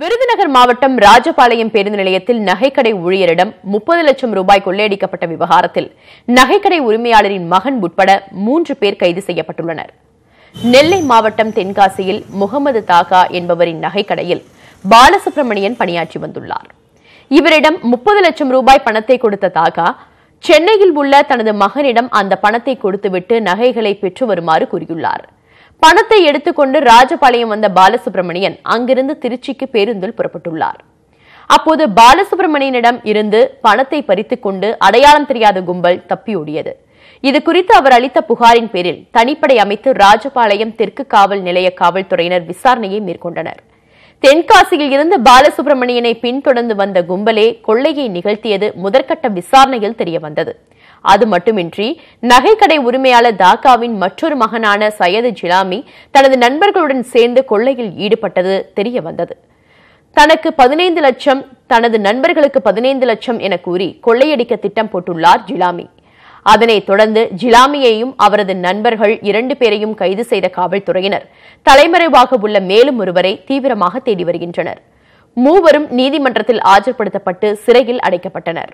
விருதுநகர் மாவட்டம் ராஜபாளையம் பேருந்து நிலையத்தில் நகைக்கடை ஊழியரிடம் முப்பது லட்சம் ரூபாய் கொள்ளையடிக்கப்பட்ட விவகாரத்தில் நகைக்கடை உரிமையாளரின் மகன் உட்பட மூன்று பேர் கைது செய்யப்பட்டுள்ளனர் நெல்லை மாவட்டம் தென்காசியில் முகமது தாகா என்பவரின் நகைக்கடையில் பாலசுப்ரமணியன் பணியாற்றி வந்துள்ளார் இவரிடம் முப்பது லட்சம் ரூபாய் பணத்தை கொடுத்த தாகா சென்னையில் உள்ள தனது மகனிடம் அந்த பணத்தை கொடுத்துவிட்டு நகைகளை பெற்று வருமாறு கூறியுள்ளார் பணத்தை எடுத்துக்கொண்டு ராஜபாளையம் வந்த பாலசுப்ரமணியன் அங்கிருந்து திருச்சிக்கு பேருந்தில் புறப்பட்டுள்ளார் அப்போது பாலசுப்ரமணியனிடம் இருந்து பணத்தை பறித்துக் கொண்டு அடையாளம் தெரியாத கும்பல் தப்பியோடியது இது குறித்து அவர் அளித்த புகாரின் பேரில் தனிப்படை அமைத்து ராஜபாளையம் தெற்கு காவல் நிலைய காவல்துறையினர் விசாரணையை மேற்கொண்டனர் தென்காசியில் இருந்து பாலசுப்பிரமணியனை பின்தொடர்ந்து வந்த கும்பலே கொள்ளையை நிகழ்த்தியது முதற்கட்ட விசாரணையில் தெரியவந்தது அது மட்டுமின்றி நகைக்கடை உரிமையாளர் தாக்காவின் மற்றொரு மகனான சையது ஜிலாமி தனது நண்பர்களுடன் சேர்ந்து கொள்ளையில் ஈடுபட்டது தெரியவந்தது தனக்கு பதினைந்து லட்சம் தனது நண்பர்களுக்கு பதினைந்து லட்சம் என கூறி கொள்ளையடிக்க திட்டம் போட்டுள்ளார் ஜிலாமி அதனைத் தொடர்ந்து ஜிலாமியையும் அவரது நண்பர்கள் இரண்டு பேரையும் கைது செய்த காவல்துறையினர் தலைமறைவாக உள்ள மேலும் ஒருவரை தீவிரமாக தேடி வருகின்றனர் மூவரும் நீதிமன்றத்தில் ஆஜர்படுத்தப்பட்டு சிறையில் அடைக்கப்பட்டனர்